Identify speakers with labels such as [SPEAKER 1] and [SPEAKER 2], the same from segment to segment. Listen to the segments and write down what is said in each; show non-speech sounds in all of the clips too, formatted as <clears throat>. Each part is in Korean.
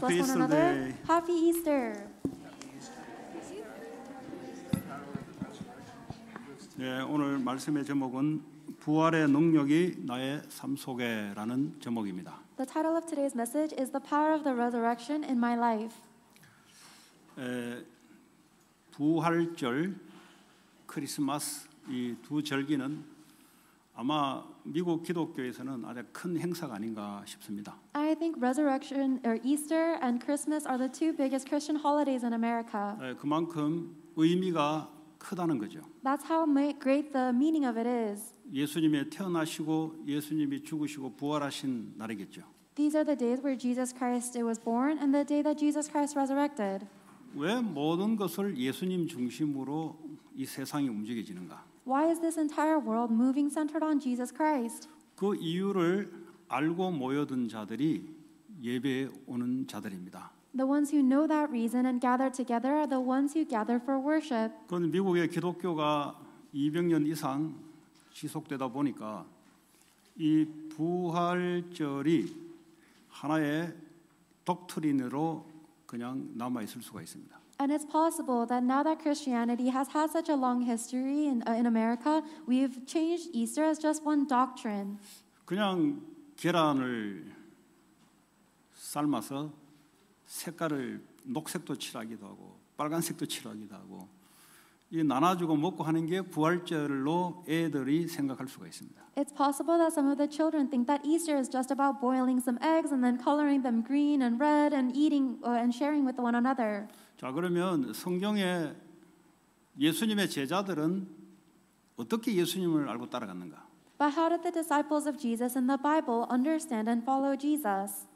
[SPEAKER 1] Bless one another. Happy Easter.
[SPEAKER 2] 예, 오늘 말씀의 제목은 부활의 능력이 나의 삶 속에라는 제목입니다.
[SPEAKER 1] The title of today's message is The Power of the Resurrection in My Life.
[SPEAKER 2] 에, 부활절, 크리스마스 이 두 절기는 아마 미국 기독교에서는 아주 큰 행사가 아닌가 싶습니다.
[SPEAKER 1] I think resurrection or Easter and Christmas are the two biggest Christian holidays in America.
[SPEAKER 2] 네, 그만큼 의미가 크다는 거죠.
[SPEAKER 1] That's how great the meaning of it is.
[SPEAKER 2] 예수님의 태어나시고 예수님이 죽으시고 부활하신 날이겠죠.
[SPEAKER 1] These are the days where Jesus Christ was born and the day that Jesus Christ resurrected.
[SPEAKER 2] 왜 모든 것을 예수님 중심으로 이 세상이 움직여지는가?
[SPEAKER 1] Why is this entire world moving centered on Jesus Christ?
[SPEAKER 2] 그 이유를 알고 모여든 자들이 예배에 오는 자들입니다.
[SPEAKER 1] The ones who know that reason and gather together are the ones who gather for worship.
[SPEAKER 2] 그건 미국의 기독교가 200년 이상 지속되다 보니까 이 부활절이 하나의 독트린으로 그냥 남아 있을 수가 있습니다.
[SPEAKER 1] And it's possible that now that Christianity has had such a long history in, uh, in America, we've changed Easter as just one doctrine.
[SPEAKER 2] 그냥 계란을 삶아서 색깔을 녹색도 칠하기도 하고 빨간색도 칠하기도 하고 이 나눠주고 먹고 하는 게 부활절로 애들이 생각할 수가 있습니다.
[SPEAKER 1] It's possible that some of the children think that Easter is just about boiling some eggs and then coloring them green and red and eating uh, and sharing with one another.
[SPEAKER 2] 자, 그러면 성경에 예수님의 제자들은 어떻게 예수님을 알고 따라갔는가?
[SPEAKER 1] But how did the disciples of Jesus in the Bible understand and follow Jesus?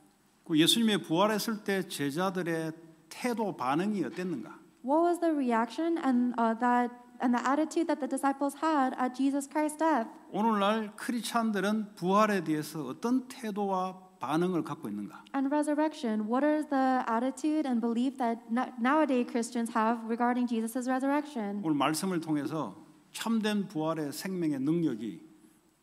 [SPEAKER 2] 그 예수님의 부활했을 때 제자들의 태도 반응이 어땠는가?
[SPEAKER 1] What was the reaction and uh, that and the attitude that the disciples had at Jesus Christ's death?
[SPEAKER 2] 오늘날 크리스천들은 부활에 대해서 어떤 태도와 반응을 갖고 있는가?
[SPEAKER 1] And resurrection, what are the attitude and belief that nowadays Christians have regarding Jesus' resurrection?
[SPEAKER 2] 오늘 말씀을 통해서 참된 부활의 생명의 능력이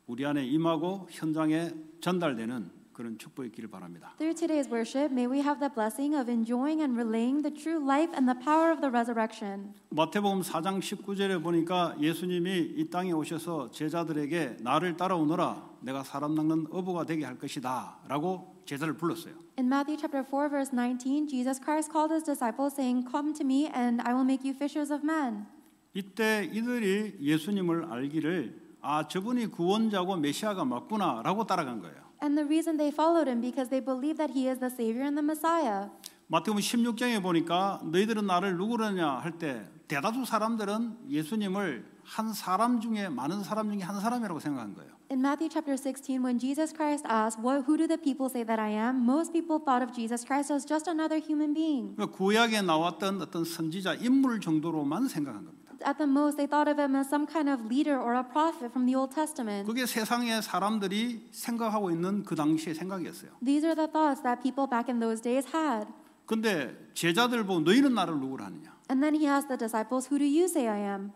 [SPEAKER 2] 우리 안에 임하고 현장에 전달되는 그런 축복이 있기를 바랍니다.
[SPEAKER 1] Through today's worship, may we have the blessing of enjoying and relaying the true life and the power of the resurrection.
[SPEAKER 2] 마태복음 4장 19절에 보니까 예수님이 이 땅에 오셔서 제자들에게 나를 따라오너라 내가 사람 낚는 어부가 되게 할 것이다라고 제자를 불렀어요.
[SPEAKER 1] In Matthew chapter 4 verse 19, Jesus Christ called his disciples saying, "Come to me and I will make you fishers of men."
[SPEAKER 2] 이때 이들이 예수님을 알기를 아 저분이 구원자고 메시아가 맞구나라고 따라간 거예요.
[SPEAKER 1] And the reason they followed him because they believe that he is the savior and the messiah.
[SPEAKER 2] 마태복음 16장에 보니까 너희들은 나를 누구라냐 할 때 대다수 사람들은 예수님을 한 사람 중에 많은 사람 중에 한 사람이라고 생각한 거예요.
[SPEAKER 1] In Matthew chapter 16 when Jesus Christ asked what who do the people say that I am most people thought of Jesus Christ as just another human being.
[SPEAKER 2] 구약에 나왔던 어떤 선지자 인물 정도로만 생각한 겁니다.
[SPEAKER 1] at the most they thought of him as some kind of leader or a prophet from the Old Testament.
[SPEAKER 2] 그게 세상의 사람들이 생각하고 있는 그 당시의 생각이었어요.
[SPEAKER 1] These are the thoughts that people back in those days had.
[SPEAKER 2] 근데 제자들 보고 너희는 나를 누구라 하느냐?
[SPEAKER 1] And then he asked the disciples, "Who do you say I am?"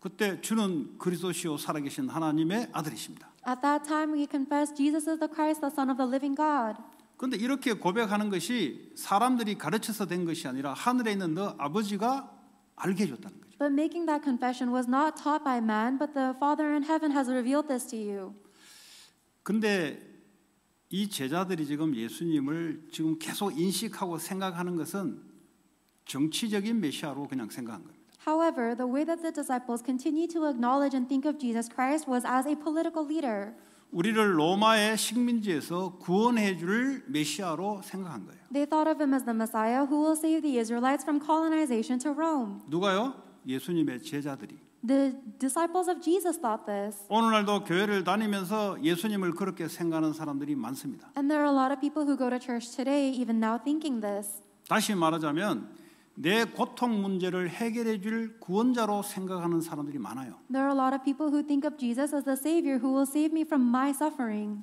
[SPEAKER 2] 그때 주는 그리스도시요 살아계신 하나님의 아들이십니다.
[SPEAKER 1] At that time we confessed Jesus is the Christ, the Son of the Living God.
[SPEAKER 2] 근데 이렇게 고백하는 것이 사람들이 가르쳐서 된 것이 아니라 하늘에 있는 너 아버지가 알게 해줬다는
[SPEAKER 1] But making that confession was not taught by man, but the Father in heaven has revealed this to you.
[SPEAKER 2] 근데 이 제자들이 지금 예수님을 지금 계속 인식하고 생각하는 것은 정치적인 메시아로 그냥 생각한 겁니다.
[SPEAKER 1] However, the way that the disciples continued to acknowledge and think of Jesus Christ was as a political leader.
[SPEAKER 2] 우리를 로마의 식민지에서 구원해 줄 메시아로 생각한 거예요.
[SPEAKER 1] They thought of him as the Messiah who will save the Israelites from colonization to Rome.
[SPEAKER 2] 누가요? 예수님의 제자들이
[SPEAKER 1] The disciples of Jesus thought this.
[SPEAKER 2] 오늘날도 교회를 다니면서 예수님을 그렇게 생각하는 사람들이 많습니다.
[SPEAKER 1] And there are a lot of people who go to church today even now thinking this.
[SPEAKER 2] 다시 말하자면 내 고통 문제를 해결해 줄 구원자로 생각하는 사람들이 많아요.
[SPEAKER 1] There are a lot of people who think of Jesus as the savior who will save me from my suffering.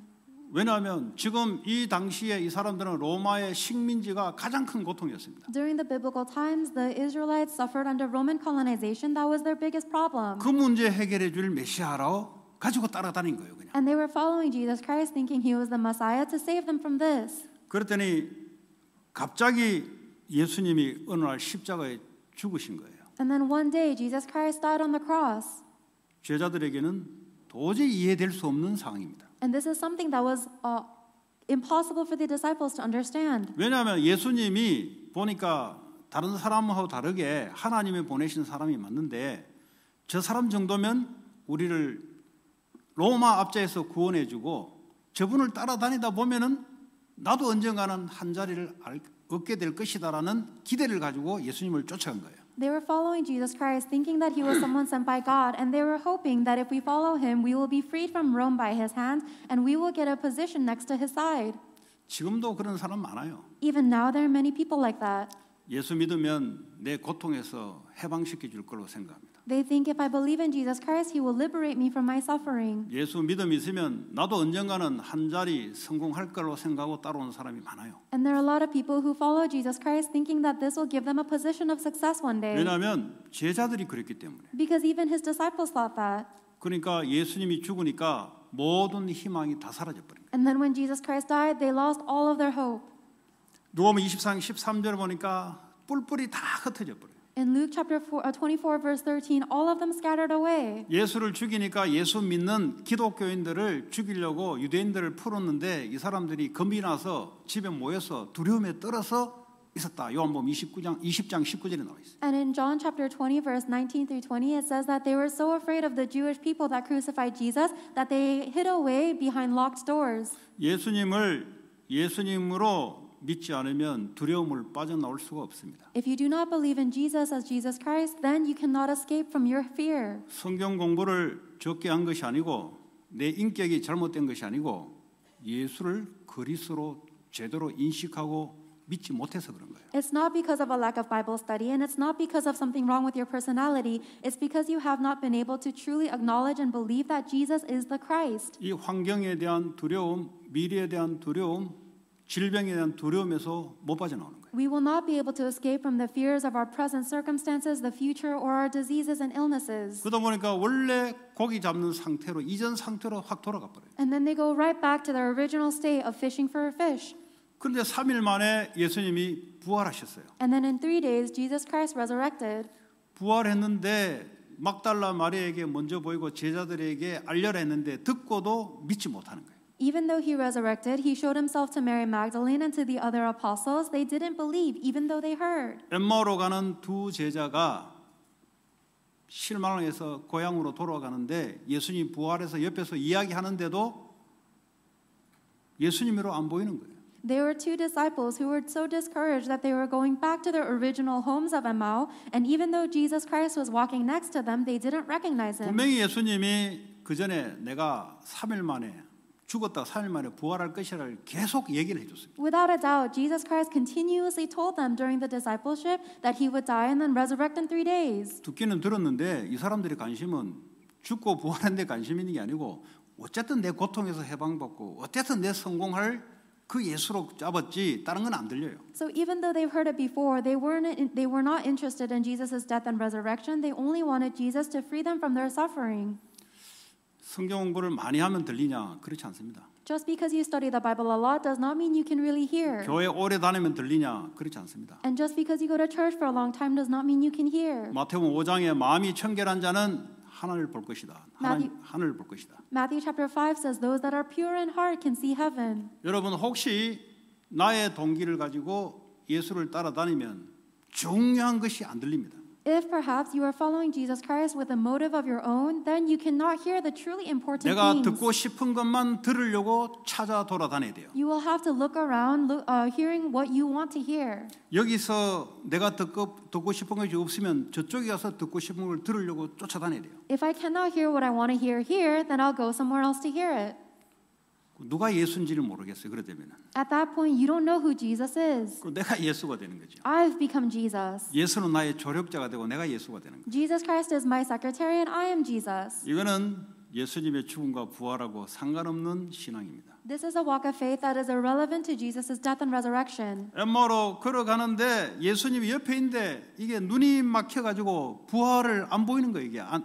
[SPEAKER 2] 왜냐하면 지금 이 당시에 이 사람들은 로마의 식민지가 가장 큰 고통이었습니다.
[SPEAKER 1] During the biblical times, the Israelites suffered under Roman colonization. That was their biggest problem. 그
[SPEAKER 2] 문제 해결해 줄 메시아로 가지고 따라다닌 거예요,
[SPEAKER 1] 그냥. And they were following Jesus Christ, thinking he was the Messiah to save them from this.
[SPEAKER 2] 그랬더니 갑자기 예수님이 어느 날 십자가에 죽으신 거예요.
[SPEAKER 1] And then one day Jesus Christ died on the cross.
[SPEAKER 2] 제자들에게는 도저히 이해될 수 없는 상황입니다.
[SPEAKER 1] And this is something that was uh, impossible for the disciples to understand.
[SPEAKER 2] 왜냐하면 예수님이 보니까 다른 사람하고 다르게 하나님이 보내신 사람이 맞는데 저 사람 정도면 우리를 로마 앞자에서 구원해 주고 저분을 따라다니다 보면은 나도 언젠가는 한 자리를 얻게 될 것이다라는 기대를 가지고 예수님을 쫓아간 거예요.
[SPEAKER 1] They were following Jesus Christ, thinking that he was <clears throat> someone sent by God, and they were hoping that if we follow him, we will be freed from Rome by his hand, and we will get a position next to his side.
[SPEAKER 2] 지금도 그런 사람 많아요.
[SPEAKER 1] Even now, there are many people like that.
[SPEAKER 2] 예수 믿으면 내 고통에서 해방시켜 줄 걸로 생각합니다.
[SPEAKER 1] They think if I believe in Jesus Christ, he will liberate me from my suffering.
[SPEAKER 2] 예수 믿음 있으면 나도 언젠가는 한 자리 성공할 걸로 생각하고 따라온 사람이 많아요.
[SPEAKER 1] And there are a lot of people who follow Jesus Christ thinking that this will give them a position of success one day.
[SPEAKER 2] 왜냐하면 제자들이 그랬기 때문에.
[SPEAKER 1] Because even his disciples thought that.
[SPEAKER 2] 그러니까 예수님이 죽으니까 모든 희망이 다 사라져 버린
[SPEAKER 1] 거예요. And then when Jesus Christ died, they lost all of their hope.
[SPEAKER 2] 누가복음 23장 13절을 보니까 뿔뿔이 다 흩어져 버려요.
[SPEAKER 1] In Luke chapter 4, uh, 24 verse 13, all of them scattered away.
[SPEAKER 2] 예수를 죽이니까 예수 믿는 기독교인들을 죽이려고 유대인들을 풀었는데 이 사람들이 겁이 나서 집에 모여서 두려움에 떨어서 있었다. 요한복음 29장 20장 19절에 나와
[SPEAKER 1] 있어요. And in John chapter 20 verse 19 through 20 it says that they were so afraid of the Jewish people that crucified Jesus that they hid away behind locked doors.
[SPEAKER 2] 예수님을 예수님으로 믿지 않으면 두려움을 빠져나올 수가 없습니다.
[SPEAKER 1] If you do not believe in Jesus as Jesus Christ, then you cannot escape from your fear.
[SPEAKER 2] 성경 공부를 적게 한 것이 아니고 내 인격이 잘못된 것이 아니고 예수를 그리스로 제대로 인식하고 믿지 못해서 그런
[SPEAKER 1] 거예요. It's not because of a lack of Bible study and it's not because of something wrong with your personality. It's because you have not been able to truly acknowledge and believe that Jesus is the Christ.
[SPEAKER 2] 이 환경에 대한 두려움, 미래에 대한 두려움 질병에 대한 두려움에서 못 빠져나오는 거예요.
[SPEAKER 1] We will not be able to escape from the fears of our present circumstances, the future, or our diseases and illnesses.
[SPEAKER 2] 그러다 보니까 원래 고기 잡는 상태로 이전 상태로 확 돌아가 버려요.
[SPEAKER 1] And then they go right back to their original state of fishing for fish.
[SPEAKER 2] 그런데 3일 만에 예수님이 부활하셨어요.
[SPEAKER 1] And then in three days, Jesus Christ resurrected.
[SPEAKER 2] 부활했는데 막달라 마리에게 먼저 보이고 제자들에게 알려라 했는데 듣고도 믿지 못하는 거예요.
[SPEAKER 1] Even though he resurrected, he showed himself to Mary Magdalene and to the other apostles. They didn't believe, even though they heard.
[SPEAKER 2] 엠마오로 가는 두 제자가 실망을 해서 고향으로 돌아가는데 예수님 부활해서 옆에서 이야기하는데도 예수님으로 안 보이는 거예요.
[SPEAKER 1] There were two disciples who were so discouraged that they were going back to their original homes of Emmaus, and even though Jesus Christ was walking next to them, they didn't recognize him. 분명히
[SPEAKER 2] 예수님이 그 전에 내가 3일 만에 죽었다 살 만에 부활할 것이라를 계속 얘기를 해줬습니다.
[SPEAKER 1] Without a doubt, Jesus Christ continuously told them during the discipleship that he would die and then resurrect in three days.
[SPEAKER 2] 듣기는 들었는데 이 사람들의 관심은 죽고 부활한 데 관심 있는 게 아니고 어쨌든 내 고통에서 해방받고 어쨌든 내 성공할 그 예수로 잡았지 다른 건 안 들려요.
[SPEAKER 1] So even though they've heard it before, they weren't they were not interested in Jesus's death and resurrection. They only wanted Jesus to free them from their suffering.
[SPEAKER 2] 성경 공부를 많이 하면 들리냐? 그렇지 않습니다.
[SPEAKER 1] Just because you study the Bible a lot does not mean you can really hear. 교회
[SPEAKER 2] 오래 다니면 들리냐? 그렇지 않습니다.
[SPEAKER 1] And just because you go to church for a long time does not mean you can hear.
[SPEAKER 2] 마태복음 5장에 마음이 청결한 자는 하늘을 볼 것이다. 하나님 하늘을 볼 것이다.
[SPEAKER 1] Matthew chapter 5 says those that are pure in heart can see heaven.
[SPEAKER 2] 여러분 혹시 나의 동기를 가지고 예수를 따라다니면 중요한 것이 안 들립니다.
[SPEAKER 1] If perhaps you are following Jesus Christ with a motive of your own, then you cannot hear the truly important 내가 듣고
[SPEAKER 2] things. 싶은 것만 들으려고 찾아 돌아다녀야 돼요.
[SPEAKER 1] You will have to look around, look, uh, hearing what you want to hear.
[SPEAKER 2] 여기서 내가 듣고 듣고 싶은 것이 없으면 저쪽에 가서 듣고 싶은 걸 들으려고 쫓아다녀야 돼요.
[SPEAKER 1] If I cannot hear what I want to hear here, then I'll go somewhere else to hear it.
[SPEAKER 2] 누가 예수인지를 모르겠어요. 그러다면
[SPEAKER 1] At that point, you don't know who Jesus is.
[SPEAKER 2] 내가 예수가 되는 거죠.
[SPEAKER 1] I've become Jesus.
[SPEAKER 2] 예수는 나의 조력자가 되고 내가 예수가 되는 거죠.
[SPEAKER 1] Jesus Christ is my secretary and I am Jesus.
[SPEAKER 2] 이거는 예수님의 죽음과 부활하고 상관없는 신앙입니다.
[SPEAKER 1] This is a walk of faith that is irrelevant to Jesus' death and resurrection.
[SPEAKER 2] 엠마로 걸어가는데 예수님이 옆에 있는데 이게 눈이 막혀가지고 부활을 안 보이는 거 이게 안,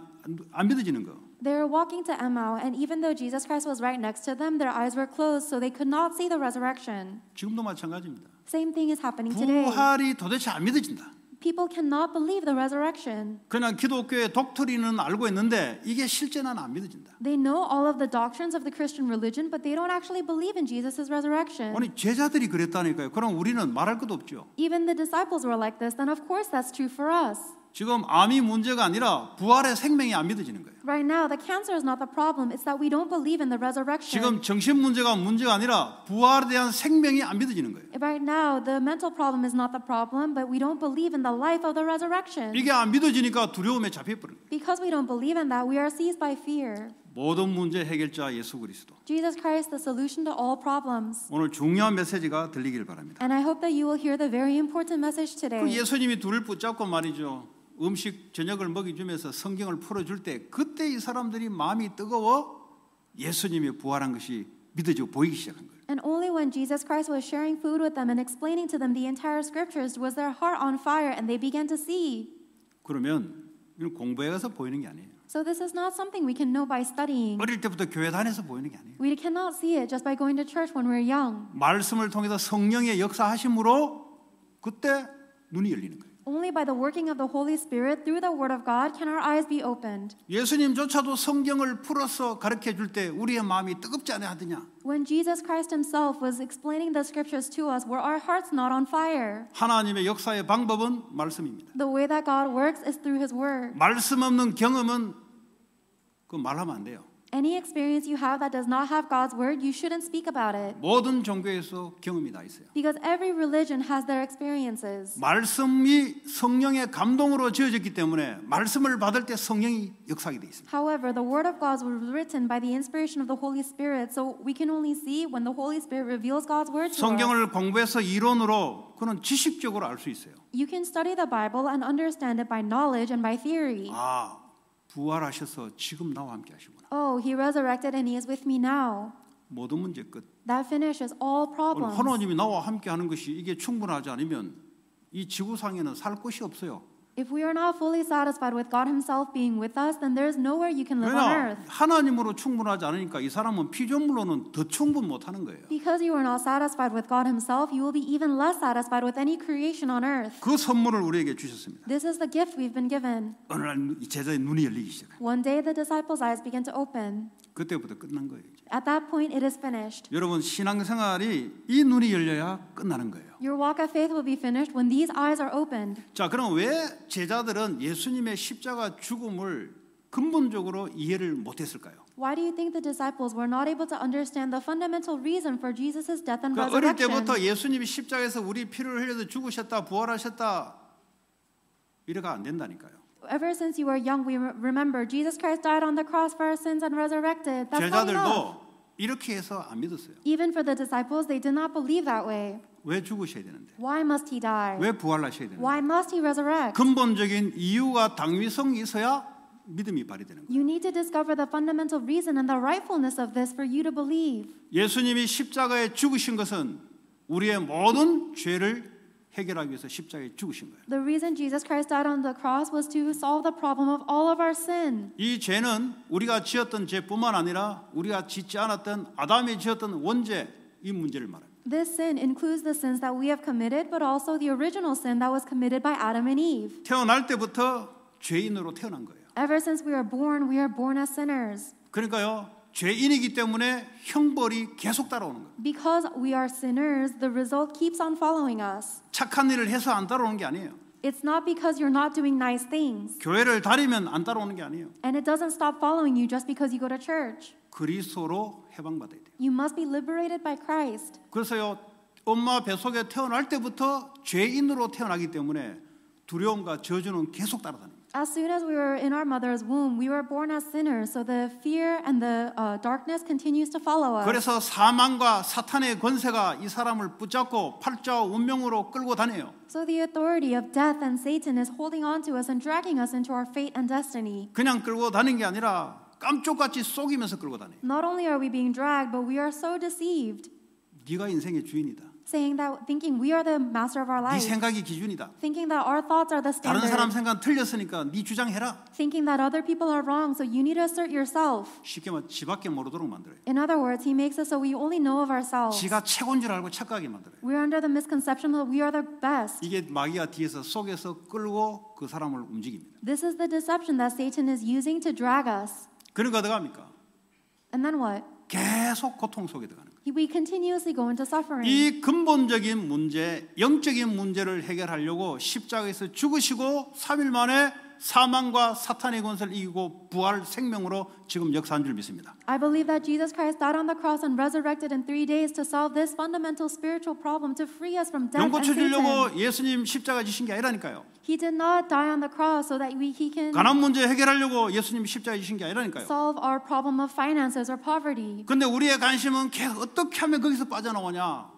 [SPEAKER 2] 안 믿어지는 거.
[SPEAKER 1] They were walking to Emmaus, and even though Jesus Christ was right next to them, their eyes were closed, so they could not see the resurrection.
[SPEAKER 2] 지금도 마찬가지입니다.
[SPEAKER 1] Same thing is happening today. 부활이
[SPEAKER 2] 도대체 안 믿어진다.
[SPEAKER 1] People cannot believe the resurrection.
[SPEAKER 2] 그냥 기독교의 독트린은 알고 있는데
[SPEAKER 1] 이게 실제는 안 믿어진다. They know all of the doctrines of the Christian religion, but they don't actually believe in Jesus' resurrection. 아니
[SPEAKER 2] 제자들이 그랬다니까요. 그럼 우리는 말할 것도 없죠.
[SPEAKER 1] Even the disciples were like this, then of course that's true for us.
[SPEAKER 2] 지금 암이 문제가 아니라 부활의 생명이 안 믿어지는 거예요.
[SPEAKER 1] Right now, the cancer is not the problem. It's that we don't believe in the resurrection. 지금
[SPEAKER 2] 정신 문제가 문제가 아니라 부활에 대한 생명이 안 믿어지는 거예요.
[SPEAKER 1] Right now, the mental problem is not the problem, but we don't believe in the life of the resurrection. 이게
[SPEAKER 2] 안 믿어지니까 두려움에 잡혀버린
[SPEAKER 1] 거예요. Because we don't believe in that, we are seized by fear.
[SPEAKER 2] 모든 문제 해결자 예수 그리스도.
[SPEAKER 1] Jesus Christ, the solution to all problems.
[SPEAKER 2] 오늘 중요한 메시지가 들리길 바랍니다.
[SPEAKER 1] And I hope that you will hear the very important message today. 그 예수님이
[SPEAKER 2] 둘을 붙잡고 말이죠. 음식 저녁을 먹이주면서 성경을 풀어줄 때 그때 이 사람들이 마음이 뜨거워 예수님이 부활한 것이 믿어지고 보이기 시작한 거예요.
[SPEAKER 1] And only when Jesus Christ was sharing food with them and explaining to them the entire scriptures was their heart on fire and they began to see.
[SPEAKER 2] 그러면 이건 공부에 가서 보이는 게 아니에요.
[SPEAKER 1] So this is not something we can know by studying.
[SPEAKER 2] 어릴 때부터 교회 다녀서 보이는 게
[SPEAKER 1] 아니에요. We cannot see it just by going to church when we're young.
[SPEAKER 2] 말씀을 통해서 성령의 역사하심으로 그때 눈이 열리는 거예요.
[SPEAKER 1] Only by the working of the Holy Spirit through the word of God can our eyes be opened.
[SPEAKER 2] 예수님조차도 성경을 풀어서 가르쳐 줄 때 우리의 마음이 뜨겁지 않아 하더냐?
[SPEAKER 1] When Jesus Christ himself was explaining the scriptures to us, were our hearts not on fire?
[SPEAKER 2] 하나님의 역사의 방법은 말씀입니다.
[SPEAKER 1] The way that God works is through his word.
[SPEAKER 2] 말씀 없는 경험은 그 말하면 안 돼요.
[SPEAKER 1] Any experience you have that does not have God's word, you shouldn't speak about it.
[SPEAKER 2] 모든 종교에서 경험이 다 있어요.
[SPEAKER 1] Because every religion has their experiences.
[SPEAKER 2] 말씀이 성령의 감동으로 지어졌기 때문에 말씀을 받을 때 성령이 역사하게 돼 있습니다.
[SPEAKER 1] However, the word of God was written by the inspiration of the Holy Spirit, so we can only see when the Holy Spirit reveals God's word to us. 성경을
[SPEAKER 2] 공부해서 이론으로 그는 지식적으로 있어요.
[SPEAKER 1] You can study the Bible and understand it by knowledge and by theory.
[SPEAKER 2] 아, 부활하셔서 지금 나와 함께 하십니다.
[SPEAKER 1] Oh, he resurrected and he is with me now.
[SPEAKER 2] 모든 문제 끝.
[SPEAKER 1] That finishes all problems. 하나님이
[SPEAKER 2] 나와 함께 하는 것이 이게 충분하지 않으면 이 지구상에는 살 곳이 없어요.
[SPEAKER 1] If we are not fully satisfied with God himself being with us, then there is nowhere you can live on earth.
[SPEAKER 2] 하나님으로 충분하지 않으니까 이 사람은 피조물로는 더 충분 못하는 거예요.
[SPEAKER 1] Because you are not satisfied with God himself, you will be even less satisfied with any creation on earth.
[SPEAKER 2] 그 선물을 우리에게 주셨습니다.
[SPEAKER 1] This is the gift we've been given.
[SPEAKER 2] 어느 날이 제자의 눈이 열리기 시작해요.
[SPEAKER 1] One day the disciples' eyes began to open.
[SPEAKER 2] 그때부터 끝난 거예요.
[SPEAKER 1] At that point, it is finished.
[SPEAKER 2] 여러분 신앙생활이 이 눈이 열려야 끝나는 거예요.
[SPEAKER 1] Your walk of faith will be finished when these eyes are opened.
[SPEAKER 2] 자, 그럼 왜 제자들은 예수님의 십자가 죽음을 근본적으로 이해를 못했을까요?
[SPEAKER 1] Why do you think the disciples were not able to understand the fundamental reason for Jesus' death and 그러니까 어릴 resurrection? 때부터
[SPEAKER 2] 예수님이 십자가에서 우리 피를 흘려서 죽으셨다 부활하셨다 이래가 안 된다니까요.
[SPEAKER 1] ever since you were young, we remember Jesus Christ died on the cross for our sins and resurrected. That's not enough.
[SPEAKER 2] 이렇게 해서 안 믿었어요.
[SPEAKER 1] Even for the disciples, they did not believe that way.
[SPEAKER 2] 왜 죽으셔야 되는데?
[SPEAKER 1] Why must he die? 왜
[SPEAKER 2] 부활하셔야 되는데?
[SPEAKER 1] Why must he resurrect?
[SPEAKER 2] 근본적인 이유와 당위성이 있어야 믿음이 발휘되는 거예요.
[SPEAKER 1] You need to discover the fundamental reason and the rightfulness of this for you to believe.
[SPEAKER 2] 예수님이 십자가에 죽으신 것은 우리의 모든 죄를 해결하기 위해서 십자가에 죽으신 거예요.
[SPEAKER 1] The reason Jesus Christ died on the cross was to solve the problem of all of our sin.
[SPEAKER 2] 이 죄는 우리가 지었던 죄뿐만 아니라 우리가 짓지 않았던 아담이 지었던 원죄 이 문제를 말합니다.
[SPEAKER 1] This sin includes the sins that we have committed but also the original sin that was committed by Adam and Eve.
[SPEAKER 2] 태어날 때부터 죄인으로 태어난 거예요.
[SPEAKER 1] Ever since we are born, we are born as sinners.
[SPEAKER 2] 그러니까요. 죄인이기 때문에 형벌이 계속 따라오는 거예요.
[SPEAKER 1] Because we are sinners, the result keeps on following us.
[SPEAKER 2] 착한 일을 해서 안 따라오는 게 아니에요.
[SPEAKER 1] It's not because you're not doing nice things.
[SPEAKER 2] 교회를 다니면 안 따라오는 게 아니에요.
[SPEAKER 1] And it doesn't stop following you just because you go to church.
[SPEAKER 2] 그리스도로 해방받아야 돼요.
[SPEAKER 1] You must be liberated by Christ.
[SPEAKER 2] 그래서요. 엄마 뱃속에 태어날 때부터 죄인으로 태어나기 때문에 두려움과 저주는 계속 따라다녀요.
[SPEAKER 1] As soon as we were in our mother's womb, we were born as sinners. So the fear and the uh, darkness continues to follow us. 그래서
[SPEAKER 2] 사망과 사탄의 권세가 이 사람을 붙잡고 팔자 운명으로 끌고 다녀요.
[SPEAKER 1] So the authority of death and Satan is holding on to us and dragging us into our fate and destiny.
[SPEAKER 2] 그냥 끌고 다니는 게 아니라 깜쪽같이 속이면서 끌고 다녀요.
[SPEAKER 1] Not only are we being dragged, but we are so deceived.
[SPEAKER 2] 네가 인생의 주인이다.
[SPEAKER 1] saying that thinking we are the master of our 네 lives. 생각이 기준이다. Thinking that our thoughts are the 다른
[SPEAKER 2] 사람 standard. 생각 틀렸으니까 네 주장해라.
[SPEAKER 1] Thinking that other people are wrong, so you need to assert yourself.
[SPEAKER 2] 쉽게 말해 지밖에 모르도록 만들어요.
[SPEAKER 1] In other words, he makes us so we only know of ourselves. 지가
[SPEAKER 2] 최고인 줄 알고 착각하게 만들어요.
[SPEAKER 1] We're under the misconception that we are the best.
[SPEAKER 2] 이게 마귀가 뒤에서 속에서 끌고 그 사람을 움직입니다.
[SPEAKER 1] This is the deception that Satan is using to drag us.
[SPEAKER 2] 그러니까 어떡합니까? And then what? 계속 고통 속에 들어가.
[SPEAKER 1] we continuously go into suffering. 이
[SPEAKER 2] 근본적인 문제, 영적인 문제를 해결하려고 십자가에서 죽으시고 3일 만에 사망과 사탄의 권세를 이기고 부활 생명으로 지금 역사한 줄 믿습니다.
[SPEAKER 1] I believe that Jesus Christ died on the cross and resurrected in three days to solve this fundamental spiritual problem to free us from death and Satan. 연고쳐주려고
[SPEAKER 2] 예수님 십자가 지신 게 아니라니까요.
[SPEAKER 1] He did not die on the cross so that we, he can 가난 문제 해결하려고
[SPEAKER 2] 예수님 십자가 지신 게 아니라니까요.
[SPEAKER 1] Solve our problem of finances or poverty.
[SPEAKER 2] 근데 우리의 관심은 어떻게 하면 거기서 빠져나오냐?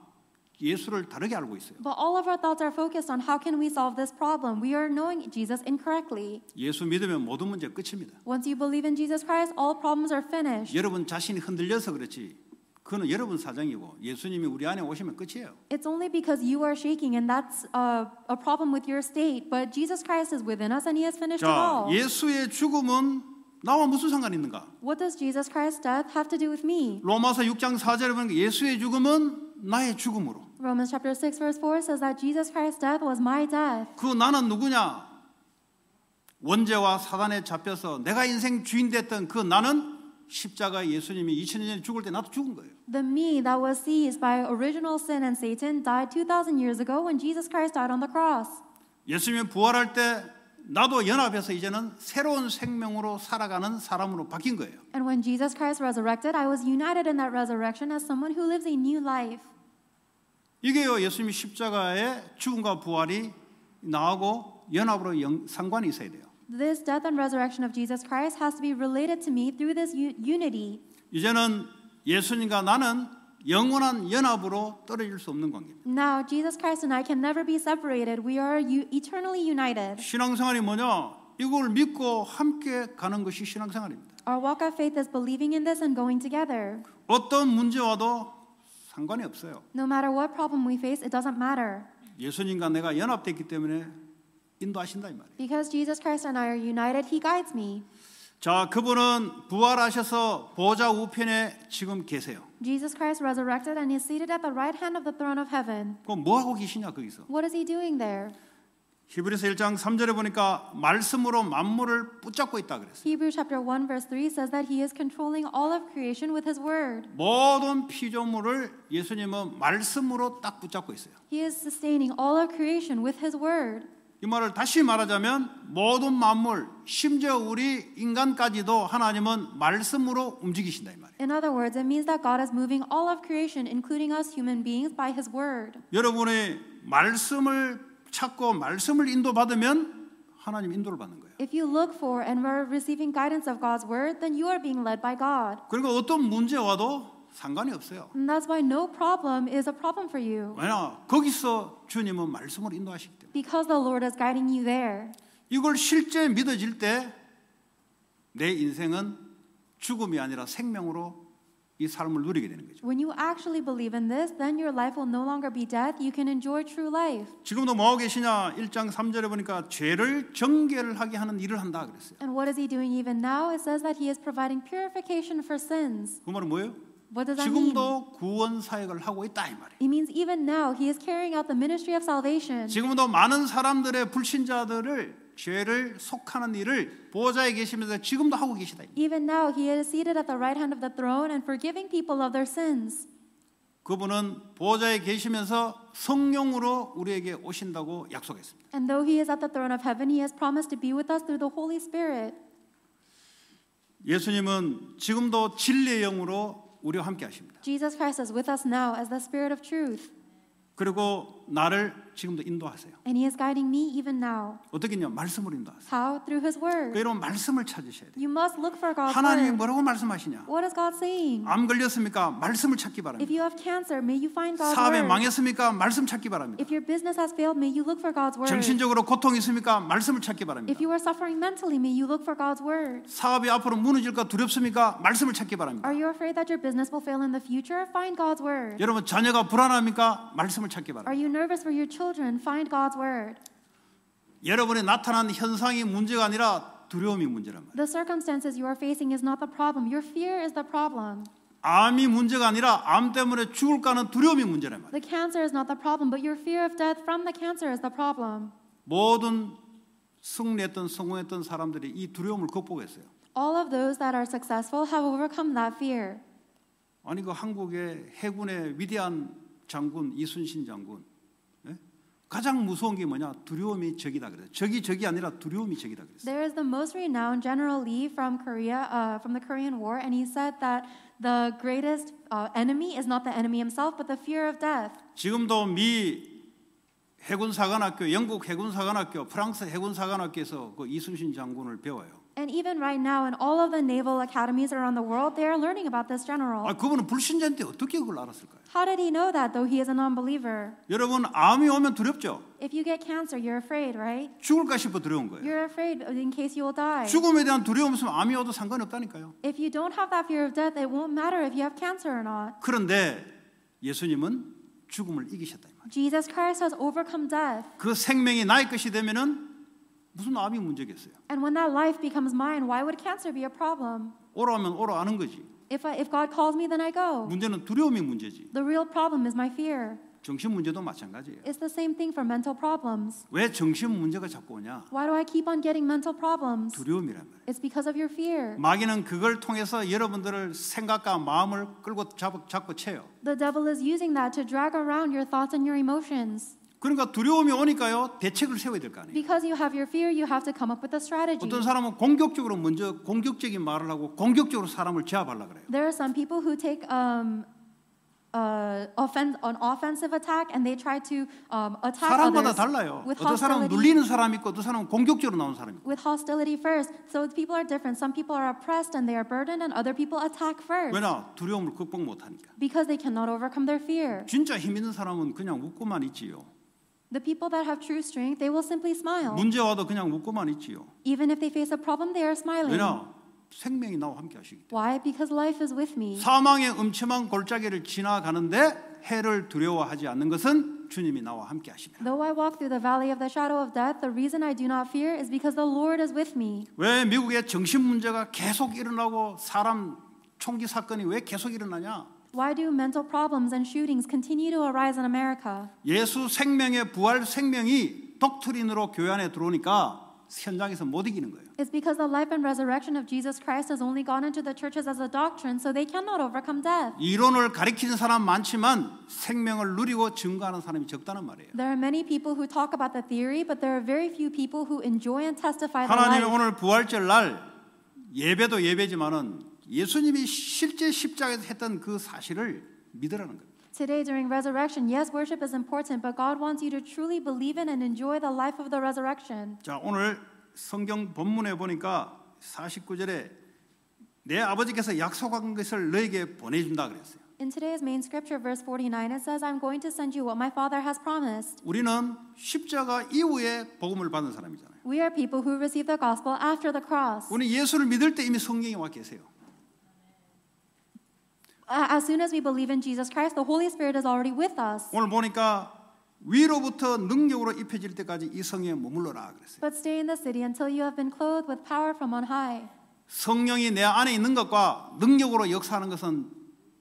[SPEAKER 2] 예수를 다르게 알고 있어요.
[SPEAKER 1] But all of our thoughts are focused on how can we solve this problem. We are knowing Jesus incorrectly.
[SPEAKER 2] 예수 믿으면 모든 문제 끝입니다.
[SPEAKER 1] Once you believe in Jesus Christ, all problems are finished.
[SPEAKER 2] 여러분 자신이 흔들려서 그렇지. 그는 여러분 사정이고 예수님이 우리 안에 오시면 끝이에요.
[SPEAKER 1] It's only because you are shaking and that's a, a problem with your state, but Jesus Christ is within us and he has finished 자, it all. 예수의
[SPEAKER 2] 죽음은 나와 무슨 상관 있는가?
[SPEAKER 1] What does Jesus Christ's death have to do with me?
[SPEAKER 2] 로마서 6장 4절에 보니까 예수의 죽음은 나의 죽음으로
[SPEAKER 1] Romans chapter 6 verse 4 says that Jesus Christ's death was my death.
[SPEAKER 2] 그 나는 누구냐? 원죄와 사단에 잡혀서 내가 인생 주인 됐던 그 나는 십자가 예수님이 2000년 전에 죽을 때 나도 죽은 거예요.
[SPEAKER 1] The me that was seized by original sin and Satan died 2000 years ago when Jesus Christ died on the
[SPEAKER 2] cross. 예수님이 부활할 때 나도 연합해서 이제는 새로운 생명으로 살아가는 사람으로 바뀐 거예요.
[SPEAKER 1] And when Jesus Christ resurrected, I was united in that resurrection as someone who lives a new life.
[SPEAKER 2] 이게요 예수님이 십자가의 죽음과 부활이 나하고 연합으로 연, 상관이 있어야 돼요.
[SPEAKER 1] This death and resurrection of Jesus Christ has to be related to me through this unity.
[SPEAKER 2] 이제는 예수님과 나는 영원한 연합으로 떨어질 수 없는 관계입니다.
[SPEAKER 1] Now Jesus Christ and I can never be separated. We are eternally united.
[SPEAKER 2] 신앙생활이 뭐냐? 이걸 믿고 함께 가는 것이 신앙생활입니다.
[SPEAKER 1] Our walk of faith is believing in this and going together.
[SPEAKER 2] 어떤 문제와도 상관이 없어요.
[SPEAKER 1] No matter what problem we face, it doesn't matter.
[SPEAKER 2] 예수님과 내가 연합됐기 때문에 인도하신다 이 말이에요.
[SPEAKER 1] Because Jesus Christ and I are united, He guides me.
[SPEAKER 2] 자, 그분은 부활하셔서 보좌 우편에 지금 계세요.
[SPEAKER 1] Jesus Christ resurrected and is seated at the right hand of the throne of heaven.
[SPEAKER 2] 그럼 뭐 하고 계시냐 거기서?
[SPEAKER 1] What is He doing there?
[SPEAKER 2] 히브리서 1장 3절에 보니까 말씀으로 만물을 붙잡고 있다 그랬어요.
[SPEAKER 1] Hebrews chapter 1 verse 3 says that he is controlling all of creation with his word.
[SPEAKER 2] 모든 피조물을 예수님은 말씀으로 딱 붙잡고 있어요. He is sustaining all of creation with his word. 이 말을 다시 말하자면 모든 만물, 심지어 우리 인간까지도 하나님은 말씀으로 움직이신다 이 말이에요.
[SPEAKER 1] In other words, it means that God is moving all of creation including us human beings by his word.
[SPEAKER 2] 여러분의 말씀을 찾고 말씀을 인도받으면 하나님 인도를 받는 거예요.
[SPEAKER 1] If you look for and are receiving guidance of God's word, then you are being led by God.
[SPEAKER 2] 그리고 어떤 문제 와도 상관이 없어요.
[SPEAKER 1] And that's why no problem is a problem for you.
[SPEAKER 2] 왜냐? 거기서 주님은 말씀을 인도하시기
[SPEAKER 1] 때문에. Because the Lord is guiding you there.
[SPEAKER 2] 이걸 실제 믿어질 때 내 인생은 죽음이 아니라 생명으로 이 삶을 누리게 되는
[SPEAKER 1] 거죠. When you actually believe in this, then your life will no longer be death. You can enjoy true life.
[SPEAKER 2] 지금도 뭐 하고 계시냐? 1장 3절에 보니까 죄를 정결을 하게 하는 일을 한다 그랬어요.
[SPEAKER 1] And what is he doing even now? It says that he is providing purification for sins.
[SPEAKER 2] 그 말은 뭐예요? What does that mean? 지금도 구원 사역을 하고 있다 이 말이에요.
[SPEAKER 1] It means even now he is carrying out the ministry of salvation.
[SPEAKER 2] 지금도 많은 사람들의 불신자들을 죄를 속하는 일을 보좌에 계시면서 지금도 하고 계시다.
[SPEAKER 1] Even now he is seated at the right hand of the throne and forgiving people of their sins.
[SPEAKER 2] 그분은 보좌에 계시면서 성령으로 우리에게 오신다고 약속했습니다.
[SPEAKER 1] And though he is at the throne of heaven, he has promised to be with us through the Holy Spirit.
[SPEAKER 2] 예수님은 지금도 진리의 영으로 우리와 함께 하십니다.
[SPEAKER 1] Jesus Christ is with us now as the Spirit of truth.
[SPEAKER 2] 그리고 나를 지금도 인도하세요.
[SPEAKER 1] And he is guiding me even now.
[SPEAKER 2] 어떻게냐? 말씀으로 인도하세요.
[SPEAKER 1] How? Through his word. 그
[SPEAKER 2] 여러분 말씀을 찾으셔야 돼요.
[SPEAKER 1] You must look for God's 하나님이 뭐라고
[SPEAKER 2] 말씀하시냐?
[SPEAKER 1] What is God saying?
[SPEAKER 2] 암 걸렸습니까? 말씀을 찾기 바랍니다. If
[SPEAKER 1] you have cancer, may you find God's 사업에 word.
[SPEAKER 2] 망했습니까? 말씀 찾기 바랍니다.
[SPEAKER 1] If your business has failed, may you look for God's word. 정신적으로
[SPEAKER 2] 고통이 있습니까? 말씀을 찾기 바랍니다.
[SPEAKER 1] If you are suffering mentally, may you look for God's word.
[SPEAKER 2] 사업이 앞으로 무너질까 두렵습니까? 말씀을 찾기 바랍니다.
[SPEAKER 1] Are you afraid that your business will fail in the future? Find God's word.
[SPEAKER 2] 여러분 자녀가 불안합니까? 말씀을 찾기 바랍니다.
[SPEAKER 1] Are you nervous for your children, find God's word.
[SPEAKER 2] 여러분의 나타난 현상이 문제가 아니라 두려움이 문제란 말이에요.
[SPEAKER 1] The circumstances you are facing is not the problem. Your fear is the problem.
[SPEAKER 2] 암이 문제가 아니라 암 때문에 죽을까 하는 두려움이 문제란
[SPEAKER 1] 말이에요. The cancer is not the problem, but your fear of death from the cancer is the problem.
[SPEAKER 2] 모든 승리했던 성공했던 사람들이 이 두려움을 극복했어요.
[SPEAKER 1] All of those that are successful have overcome that fear.
[SPEAKER 2] 아니 그 한국의 해군의 위대한 장군 이순신 장군 가장 무서운 게 뭐냐? 두려움이 적이다 그래요. 적이 적이 아니라 두려움이 적이다 그랬어요.
[SPEAKER 1] There is the most renowned General Lee from Korea, uh, from the Korean War, and he said that the greatest uh, enemy is not the enemy himself, but the fear of death.
[SPEAKER 2] 지금도 미 해군 사관학교, 영국 해군 사관학교, 프랑스 해군 사관학교에서 그 이순신 장군을 배워요.
[SPEAKER 1] And even right now, in all of the naval academies around the world, they are learning about this general. 아,
[SPEAKER 2] 그분은 불신자인데 어떻게 그걸 알았을까요?
[SPEAKER 1] How did he know that, though he is a non-believer?
[SPEAKER 2] 여러분 암이 오면 두렵죠.
[SPEAKER 1] If you get cancer, you're afraid, right?
[SPEAKER 2] 죽을까 싶어 두려운 거예요. You're
[SPEAKER 1] afraid in case you will die. 죽음에
[SPEAKER 2] 대한 두려움 없으면 암이 와도
[SPEAKER 1] If you don't have that fear of death, it won't matter if you have cancer or not.
[SPEAKER 2] 그런데 예수님은 죽음을 이기셨다
[SPEAKER 1] Jesus Christ has overcome death.
[SPEAKER 2] 그 생명이 나의 것이 되면은 무슨 암이 문제겠어요?
[SPEAKER 1] And when that life becomes mine, why would cancer be a problem?
[SPEAKER 2] 오라면 오라 하는 거지.
[SPEAKER 1] If, I, if God calls me, then I go.
[SPEAKER 2] 문제는 두려움이 문제지.
[SPEAKER 1] The real problem is my fear.
[SPEAKER 2] 정신 문제도 마찬가지예요.
[SPEAKER 1] It's the same thing for mental problems.
[SPEAKER 2] 왜 정신 문제가 자꾸 오냐?
[SPEAKER 1] Why do I keep on getting mental problems?
[SPEAKER 2] 두려움이란 말이에요.
[SPEAKER 1] It's because of your fear.
[SPEAKER 2] 마귀는 그걸 통해서 여러분들을 생각과 마음을 끌고 잡고 채요.
[SPEAKER 1] The devil is using that to drag around your thoughts and your emotions.
[SPEAKER 2] 그러니까 두려움이 오니까요 대책을 세워야 될 거 아니에요.
[SPEAKER 1] Because you have your fear, you have to come up with a strategy. 어떤
[SPEAKER 2] 사람은 공격적으로 먼저 공격적인 말을 하고 공격적으로 사람을 제압하려 그래요.
[SPEAKER 1] There are some people who take um, uh, offense, an offensive attack and they try to um, attack 사람마다 others 달라요. with 어떤 사람은 hostility. 눌리는 사람
[SPEAKER 2] 있고 어떤 사람은 공격적으로 나온 사람 있고.
[SPEAKER 1] With hostility first, so people are different. Some people are oppressed and they are burdened, and other people attack first 왜냐
[SPEAKER 2] 두려움을 극복 못하니까.
[SPEAKER 1] because they cannot overcome their fear.
[SPEAKER 2] 진짜 힘 있는 사람은 그냥 웃고만 있지요.
[SPEAKER 1] The people that have true strength, they will simply smile. 문제
[SPEAKER 2] 와도 그냥 웃고만 있지요.
[SPEAKER 1] Even if they face a problem, they are smiling. 왜냐?
[SPEAKER 2] 생명이 나와 함께 하시기 때문에.
[SPEAKER 1] Why? Because life is with me. 사망의
[SPEAKER 2] 음침한 골짜기를 지나가는데 해를 두려워하지 않는 것은 주님이 나와 함께 하십니다.
[SPEAKER 1] Though I walk through the valley of the shadow of death, the reason I do not fear is because the Lord is with me.
[SPEAKER 2] 왜 미국에 정신 문제가 계속 일어나고 사람 총기 사건이 왜 계속 일어나냐?
[SPEAKER 1] Why do mental problems and shootings continue to arise in America?
[SPEAKER 2] 예수 생명의 부활 생명이 독트린으로 교회 안에 들어오니까 현장에서 못 이기는 거예요.
[SPEAKER 1] It's because the life and resurrection of Jesus Christ has only gone into the churches as a doctrine, so they cannot overcome death.
[SPEAKER 2] 이론을 가리키는 사람 많지만 생명을 누리고 증거하는 사람이 적다는 말이에요.
[SPEAKER 1] There are many people who talk about the theory, but there are very few people who enjoy and testify the life. 하나님은 오늘
[SPEAKER 2] 부활절 날 예배도 예배지만은 예수님이 실제 십자가에서 했던 그 사실을 믿으라는 거예요.
[SPEAKER 1] Today during resurrection, yes, worship is important, but God wants you to truly believe in and enjoy the life of the resurrection.
[SPEAKER 2] 자, 오늘 성경 본문에 보니까 49절에 내 아버지께서 약속한 것을 너에게 보내준다 그랬어요.
[SPEAKER 1] In today's main scripture, verse 49, it says, "I'm going to send you what my Father has promised."
[SPEAKER 2] 우리는 십자가 이후에 복음을 받은 사람이잖아요.
[SPEAKER 1] We are people who receive the gospel after the cross.
[SPEAKER 2] 우리는 예수를 믿을 때 이미 성경이 와 계세요.
[SPEAKER 1] as soon as we believe in Jesus Christ, the Holy Spirit is already with us.
[SPEAKER 2] 오늘 보니까 위로부터 능력으로 입혀질 때까지 이 성에 머물러라 그랬어요.
[SPEAKER 1] But stay in the city until you have been clothed with power from on high.
[SPEAKER 2] 성령이 내 안에 있는 것과 능력으로 역사하는 것은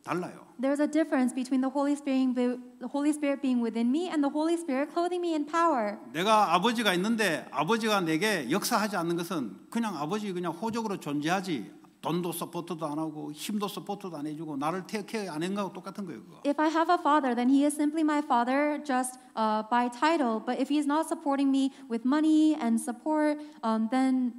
[SPEAKER 2] 달라요.
[SPEAKER 1] There's a difference between the Holy Spirit, the Holy Spirit being within me and the Holy Spirit clothing me in power.
[SPEAKER 2] 내가 아버지가 있는데 아버지가 내게 역사하지 않는 것은 그냥 아버지 그냥 호적으로 존재하지 돈도 서포트도 안 하고 힘도 서포트도 안 해주고 나를 케어 안 한거하고 똑같은 거예요. 그거.
[SPEAKER 1] If I have a father, then he is simply my father just uh, by title. But if he is not supporting me with money and support, um, then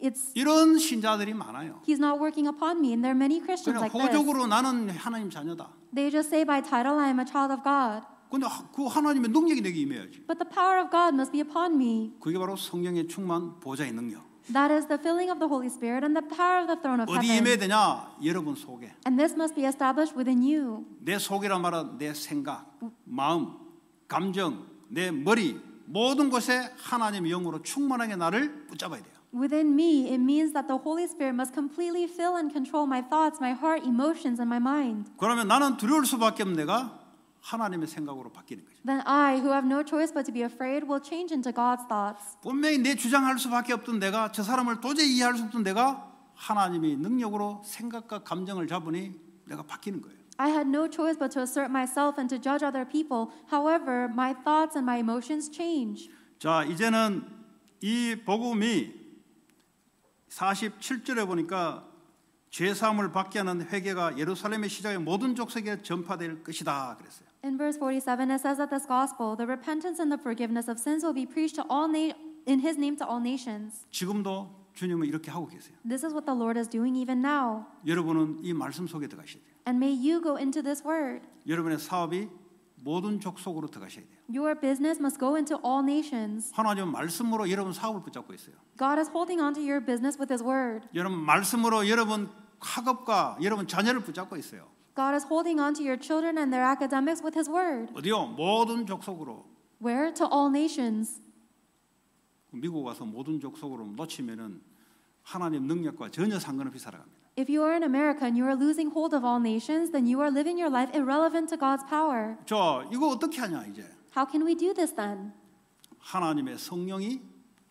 [SPEAKER 1] it's 이런
[SPEAKER 2] 신자들이 많아요.
[SPEAKER 1] He's not working upon me, and there are many Christians 그냥 like this. 호적으로 나는
[SPEAKER 2] 하나님 자녀다.
[SPEAKER 1] They just say by title, I am a child of God.
[SPEAKER 2] 근데 그 하나님의 능력이 내게 임해야지.
[SPEAKER 1] But the power of God must be upon me.
[SPEAKER 2] 그게 바로 성령의 충만 보좌의 능력.
[SPEAKER 1] That is the filling of the Holy Spirit and the power of the throne of 어디 heaven. 임해야
[SPEAKER 2] 되냐? 여러분 속에.
[SPEAKER 1] And this must be established within you.
[SPEAKER 2] 내 속이란 말은 내 생각, 마음, 감정, 내 머리 모든 것에 하나님 영으로 충만하게 나를 붙잡아야 돼요.
[SPEAKER 1] Within me, it means that the Holy Spirit must completely fill and control my thoughts, my heart, emotions, and my mind.
[SPEAKER 2] 그러면 나는 두려울 수밖에 없는 내가 하나님의 생각으로 바뀌니까.
[SPEAKER 1] Then I, who have no choice but to be afraid, will change into God's thoughts.
[SPEAKER 2] 분명히 내 주장할 수밖에 없던 내가 저 사람을 도저히 이해할 수 없던 내가 하나님이 능력으로 생각과 감정을 잡으니 내가 바뀌는 거예요.
[SPEAKER 1] I had no choice but to assert myself and to judge other people. However, my thoughts and my emotions change.
[SPEAKER 2] 자, 이제는 이 복음이 47절에 보니까 죄 사함을 받게 하는 회개가 예루살렘의 시장에 모든 족속에 전파될 것이다 그랬어요.
[SPEAKER 1] In verse 47, it says that this gospel, the repentance and the forgiveness of sins, will be preached to all na- in His name to all nations.
[SPEAKER 2] 지금도 주님은 이렇게 하고 계세요.
[SPEAKER 1] This is what the Lord is doing even now.
[SPEAKER 2] 여러분은 이 말씀 속에 들어가셔야 돼요.
[SPEAKER 1] And may you go into this word.
[SPEAKER 2] 여러분의 사업이 모든 족속으로 들어가셔야 돼요.
[SPEAKER 1] Your business must go into all nations.
[SPEAKER 2] 하나님 말씀으로 여러분 사업을 붙잡고 있어요.
[SPEAKER 1] God is holding on to your business with His word.
[SPEAKER 2] 여러분 말씀으로 여러분 학업과 여러분 자녀를 붙잡고 있어요.
[SPEAKER 1] God is holding on to your children and their academics with His word.
[SPEAKER 2] 어디요? 모든 족속으로.
[SPEAKER 1] Where? To all nations.
[SPEAKER 2] 미국 와서 모든 족속으로 놓치면은 하나님 능력과 전혀 상관없이 살아갑니다.
[SPEAKER 1] If you are in America and you are losing hold of all nations, then you are living your life irrelevant to God's power.
[SPEAKER 2] 저 이거 어떻게 하냐 이제?
[SPEAKER 1] How can we do this then?
[SPEAKER 2] 하나님의 성령이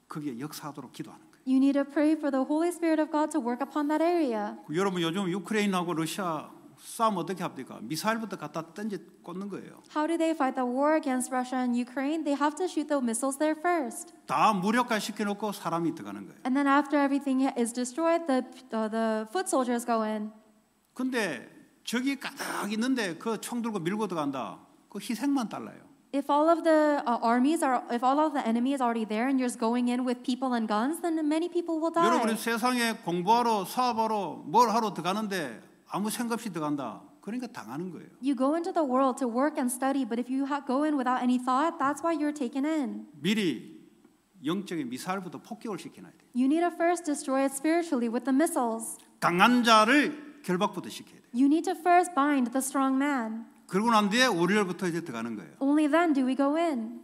[SPEAKER 2] 그게 역사하도록 기도하는
[SPEAKER 1] 거예요. You need to pray for the Holy Spirit of God to work upon that area.
[SPEAKER 2] 여러분 요즘 우크레인하고 러시아 싸움 어떻게 합니까? 미사일부터 갖다 던지 꽂는 거예요.
[SPEAKER 1] How do they fight the war against Russia and Ukraine? They have to shoot the missiles there first.
[SPEAKER 2] 다 무력화 시켜놓고 사람이 들어가는 거예요.
[SPEAKER 1] And then after everything is destroyed, the the, the foot soldiers go in.
[SPEAKER 2] 근데 적이 가득 있는데 그 총 들고 밀고 들어간다. 그 희생만 달라요.
[SPEAKER 1] If all of the uh, armies are, if all of the enemy is already there, and you're just going in with people and guns, then many people will die.
[SPEAKER 2] 여러분이 세상에 공부하러, 사업하러, 뭘 하러 들어가는데 아무 생각 없이 들어간다. 그러니까 당하는 거예요.
[SPEAKER 1] You go into the world to work and study, but if you go in without any thought, that's why you're taken in.
[SPEAKER 2] 미리 영적인 미사일부터 폭격을 시켜놔야 돼.
[SPEAKER 1] You need to first destroy it spiritually with the missiles.
[SPEAKER 2] 강한 자를 결박부터 시켜야
[SPEAKER 1] 돼. You need to first bind the strong man.
[SPEAKER 2] 그러고 난 뒤에 오리를부터 이제 들어가는 거예요.
[SPEAKER 1] Only then do we go in.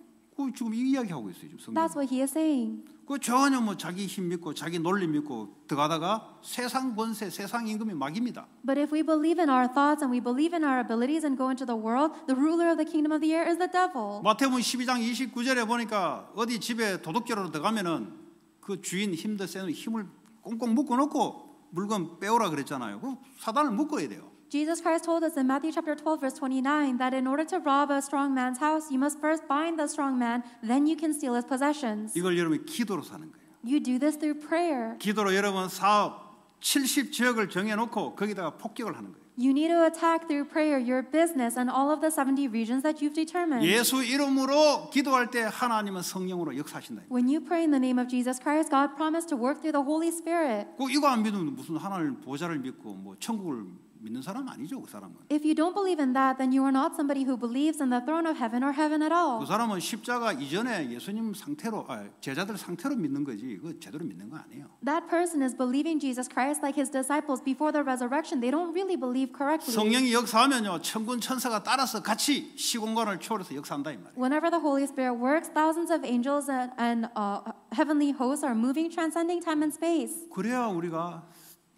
[SPEAKER 2] 지금 이 이야기하고 있어요. 지금 성경.
[SPEAKER 1] That's what he is saying.
[SPEAKER 2] 그 전혀 뭐 자기 힘 믿고 자기 논리 믿고 들어가다가 세상 권세, 세상 임금이 막입니다.
[SPEAKER 1] But if we believe in our thoughts and we believe in our abilities and go into the world, the ruler of the kingdom of the air is the devil.
[SPEAKER 2] 마태복음 12장 29절에 보니까 어디 집에 도둑질하러 들어가면은 그 주인 힘들 세는 힘을 꽁꽁 묶어 놓고 물건 빼오라 그랬잖아요. 그 사단을 묶어야 돼요.
[SPEAKER 1] Jesus Christ told us in Matthew chapter 12, verse 29, that in order to rob a strong man's house, you must first bind the strong man, then you can steal his possessions.
[SPEAKER 2] 이걸 여러분 기도로 사는 거예요.
[SPEAKER 1] You do this through prayer.
[SPEAKER 2] 기도로 여러분 사업 70 지역을 정해놓고 거기다가 폭격을 하는 거예요.
[SPEAKER 1] You need to attack through prayer your business and all of the 70 regions that you've determined. 예수
[SPEAKER 2] 이름으로 기도할 때 하나님은 성령으로 역사하신다.
[SPEAKER 1] When you pray in the name of Jesus Christ, God promised to work through the Holy Spirit.
[SPEAKER 2] 꼭 이거 안 믿으면 무슨 하나님 보좌를 믿고 뭐 천국을 믿는 사람 아니죠, 그 사람은.
[SPEAKER 1] If you don't believe in that, then you are not somebody who believes in the throne of heaven or heaven at all. 그
[SPEAKER 2] 사람은 십자가 이전에 예수님 상태로 아, 제자들 상태로 믿는 거지. 그 제대로 믿는 거 아니에요.
[SPEAKER 1] That person is believing Jesus Christ like his disciples before the resurrection. They don't really believe correctly. 성령이
[SPEAKER 2] 역사하면요, 천군 천사가 따라서 같이 시공간을 초월해서 역사한다 이 말이에요.
[SPEAKER 1] Whenever the Holy Spirit works, thousands of angels and, and uh, heavenly hosts are moving, transcending time and space.
[SPEAKER 2] 그래야 우리가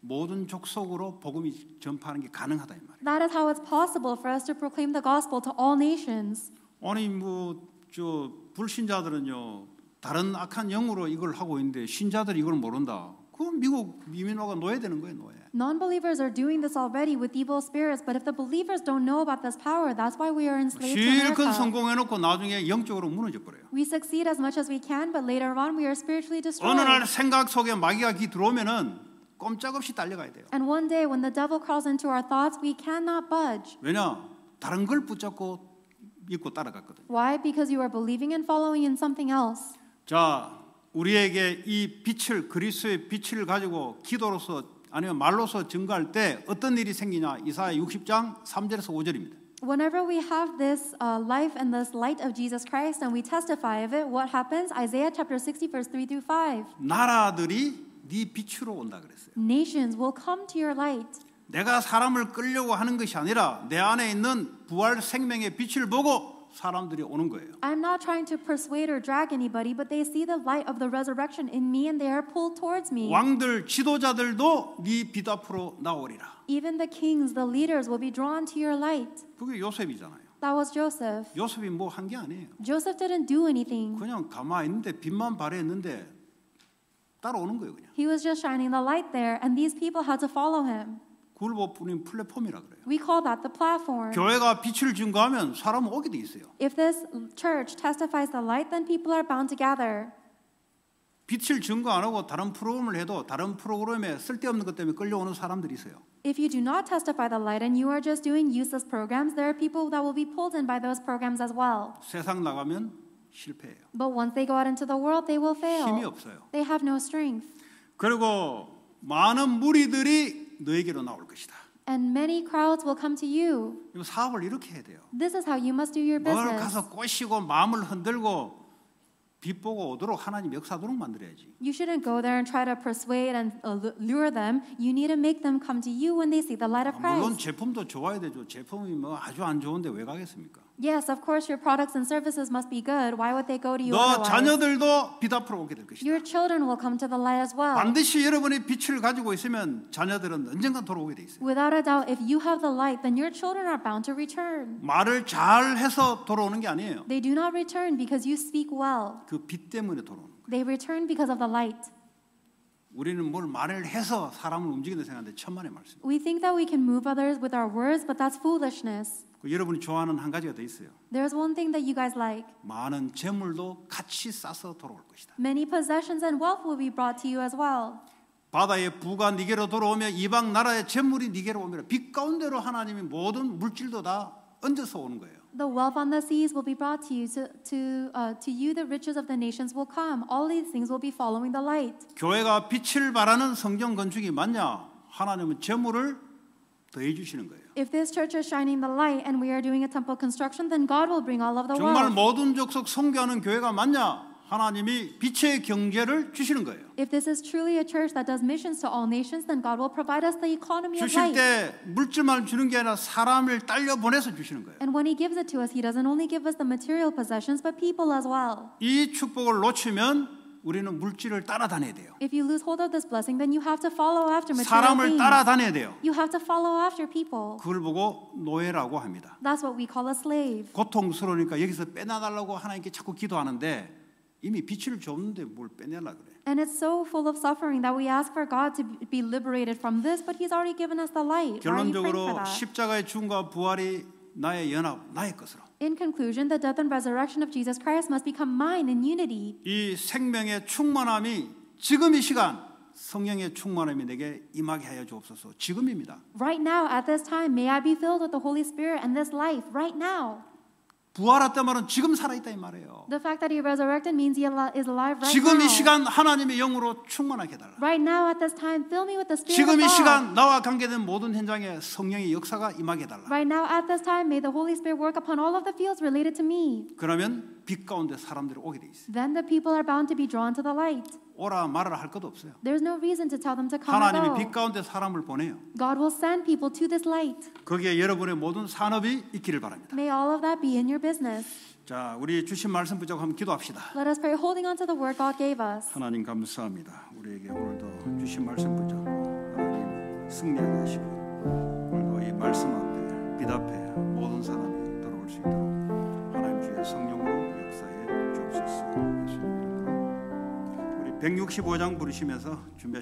[SPEAKER 2] 모든 족속으로 복음이 전파하는 게 가능하다 이
[SPEAKER 1] 말이에요. That is how it's possible for us to proclaim the gospel to all nations.
[SPEAKER 2] 아니 뭐저 불신자들은요 다른 악한 영으로 이걸 하고 있는데 신자들이 이걸 모른다. 그럼 미국 이민화가 노예되는 거예요, 노예.
[SPEAKER 1] Non-believers are doing this already with evil spirits, but if the believers don't know about this power, that's why we are enslaved to America. 실컷 성공해놓고
[SPEAKER 2] 나중에 영적으로 무너져 버려요.
[SPEAKER 1] We succeed as much as we can, but later on we are spiritually destroyed. 어느 날
[SPEAKER 2] 생각 속에 마귀가 기 들어오면은 꼼짝없이 달려가야 돼요.
[SPEAKER 1] And one day when the devil crawls into our thoughts, we cannot budge.
[SPEAKER 2] 왜냐? 다른 걸 붙잡고 믿고 따라갔거든.
[SPEAKER 1] Why? Because you are believing and following in something else.
[SPEAKER 2] 자, 우리에게 이 빛을 그리스도의 빛을 가지고 기도로서 아니면 말로서 증거할 때 어떤 일이 생기냐? 이사야 60장 3절에서 5절입니다.
[SPEAKER 1] Whenever we have this uh, life and this light of Jesus Christ and we testify of it, what happens? Isaiah chapter 60 verse 3 through 5.
[SPEAKER 2] 나라들이 네 빛으로 온다 그랬어요.
[SPEAKER 1] Nations will come to your light.
[SPEAKER 2] 내가 사람을 끌려고 하는 것이 아니라 내 안에 있는 부활 생명의 빛을 보고 사람들이 오는 거예요.
[SPEAKER 1] I'm not trying to persuade or drag anybody, but they see the light of the resurrection in me and they are pulled towards me. 왕들
[SPEAKER 2] 지도자들도 네 빛 앞으로 나오리라.
[SPEAKER 1] Even the kings, the leaders will be drawn to your light.
[SPEAKER 2] 그게 요셉이잖아요.
[SPEAKER 1] That was Joseph.
[SPEAKER 2] 요셉이 뭐 한 게 아니에요.
[SPEAKER 1] Joseph didn't do anything.
[SPEAKER 2] 그냥 가만히 있는데 빛만 발했는데 따라오는 거예요, 그냥.
[SPEAKER 1] He was just shining the light there and these people had to follow him.
[SPEAKER 2] 그걸 뭐 우리는 플랫폼이라 그래요.
[SPEAKER 1] We call that the platform. 교회가
[SPEAKER 2] 빛을 증거하면 사람은 오게 돼 있어요.
[SPEAKER 1] If this church testifies the light, then people are bound to gather.
[SPEAKER 2] 빛을 증거 안 하고 다른 프로그램을 해도 다른 프로그램에 쓸데없는 것 때문에 끌려오는 사람들이 있어요.
[SPEAKER 1] If you do not testify the light and you are just doing useless programs, there are people that will be pulled in by those programs as well.
[SPEAKER 2] 세상 나가면 실패해요.
[SPEAKER 1] But once they go out into the world, they will fail. 힘이 없어요. They have no strength.
[SPEAKER 2] 그리고 많은 무리들이 너에게로 나올 것이다.
[SPEAKER 1] And many crowds will come to you.
[SPEAKER 2] 사업을 이렇게 해야 돼요.
[SPEAKER 1] This is how you must do your business. 뭘 가서
[SPEAKER 2] 꼬시고 마음을 흔들고 빛보고 오도록 하나님 역사도록 만들어야지.
[SPEAKER 1] You shouldn't go there and try to persuade and lure them. You need to make them come to you when they see the light of Christ. 물론
[SPEAKER 2] 제품도 좋아야 되죠. 제품이 뭐 아주 안 좋은데 왜 가겠습니까?
[SPEAKER 1] Yes, of course your products and services must be good. Why would they go to you 너 otherwise?
[SPEAKER 2] 자녀들도 빛 앞으로 오게 될 것이다.
[SPEAKER 1] Your children will come to the light as well. 반드시
[SPEAKER 2] 여러분이 빛을 가지고 있으면 자녀들은 언젠간 돌아오게 돼 있어요.
[SPEAKER 1] Without a doubt, if you have the light, then your children are bound to return.
[SPEAKER 2] 말을 잘 해서 돌아오는 게 아니에요.
[SPEAKER 1] They do not return because you speak well.
[SPEAKER 2] 그빛 때문에 돌아오는 거예요.
[SPEAKER 1] They return because of the light.
[SPEAKER 2] 우리는 뭘 말을 해서 사람을 움직인다 생각하는데 천만의 말씀.
[SPEAKER 1] We think that we can move others with our words, but that's foolishness.
[SPEAKER 2] 여러분이 좋아하는 한 가지가 더 있어요.
[SPEAKER 1] There's one thing that you guys like.
[SPEAKER 2] 많은 재물도 같이 싸서 돌아올
[SPEAKER 1] 것이다. Many possessions and wealth will be brought to you as well.
[SPEAKER 2] 바다의 부가 네게로 돌아오며 이방 나라의 재물이 네게로 오며 빛 가운데로 하나님이 모든 물질도 다 얹어서 오는 거예요.
[SPEAKER 1] The wealth on the seas will be brought to you. To to uh, to you the riches of the nations will come. All these things will be following the light.
[SPEAKER 2] 교회가 빛을 바라는 성전 건축이 맞냐? 하나님은 재물을 더해 주시는 거예요.
[SPEAKER 1] If this church is shining the light and we are doing a temple construction, then God will bring all of the world. 정말
[SPEAKER 2] 모든 족속 선교하는 교회가 맞냐? 하나님이 빛의 경제를 주시는 거예요.
[SPEAKER 1] If this is truly a church that does missions to all nations, then God will provide us the economy of life. 주실 때
[SPEAKER 2] 물질만 주는 게 아니라 사람을 딸려 보내서 주시는 거예요.
[SPEAKER 1] And when He gives it to us, He doesn't only give us the material possessions, but people as well.
[SPEAKER 2] 이 축복을 놓치면 우리는 물질을 따라다녀야 돼요.
[SPEAKER 1] If you lose hold of this blessing, then you have to follow after material 사람을 things. 따라다녀야 돼요. You have to follow after people.
[SPEAKER 2] 그걸 보고 노예라고 합니다.
[SPEAKER 1] That's what we call a slave.
[SPEAKER 2] 고통스러우니까 여기서 빼내달라고 하나님께 자꾸 기도하는데 이미 빛을 줬는데 뭘 빼내려 그래.
[SPEAKER 1] And it's so full of suffering that we ask for God to be liberated from this, but He's already given us the light. 결론적으로
[SPEAKER 2] 십자가의 죽음과 부활이 나의 연합, 나의 것으로.
[SPEAKER 1] In conclusion, the death and resurrection of Jesus Christ must become mine in unity.
[SPEAKER 2] 이 생명의 충만함이 지금 이 시간 성령의 충만함이 내게 임하게 하여 주옵소서. 지금입니다.
[SPEAKER 1] Right now at this time may I be filled with the Holy Spirit and this life right now.
[SPEAKER 2] 부활했단 말은 지금 살아있다 이 말이에요.
[SPEAKER 1] The fact that he resurrected means he is alive right now. 지금 이 시간
[SPEAKER 2] 하나님의 영으로 충만하게 해달라.
[SPEAKER 1] Right now at this time, fill me with the Spirit 지금 이 시간
[SPEAKER 2] 나와 관계된 모든 현장에 성령의 역사가 임하게 해달라.
[SPEAKER 1] Right now at this time, may the Holy Spirit work upon all of the fields related to me.
[SPEAKER 2] 그러면 빛 가운데 사람들이 오게 돼 있어요.
[SPEAKER 1] Then the people are bound to be drawn to the light.
[SPEAKER 2] 오라 말하라 할 것도 없어요.
[SPEAKER 1] There's no reason to tell them to come 하나님이 빛
[SPEAKER 2] 가운데 사람을 보내요.
[SPEAKER 1] God will send people to this light.
[SPEAKER 2] 거기에 여러분의 모든 산업이 있기를 바랍니다.
[SPEAKER 1] May all of that be in your business.
[SPEAKER 2] 자, 우리 주신 말씀 붙잡고 한번 기도합시다.
[SPEAKER 1] Let us pray holding on to the word God gave us.
[SPEAKER 2] 하나님 감사합니다. 우리에게 오늘도 주신 말씀 붙잡고 하나님 승리하게 하시고 오늘도 이 말씀 앞에 빛 앞에 모든 사람이 들어올 수 있도록 하나님 주의 성령 주옵소서. 그렇죠. 우리 165장 부르시면서 준비.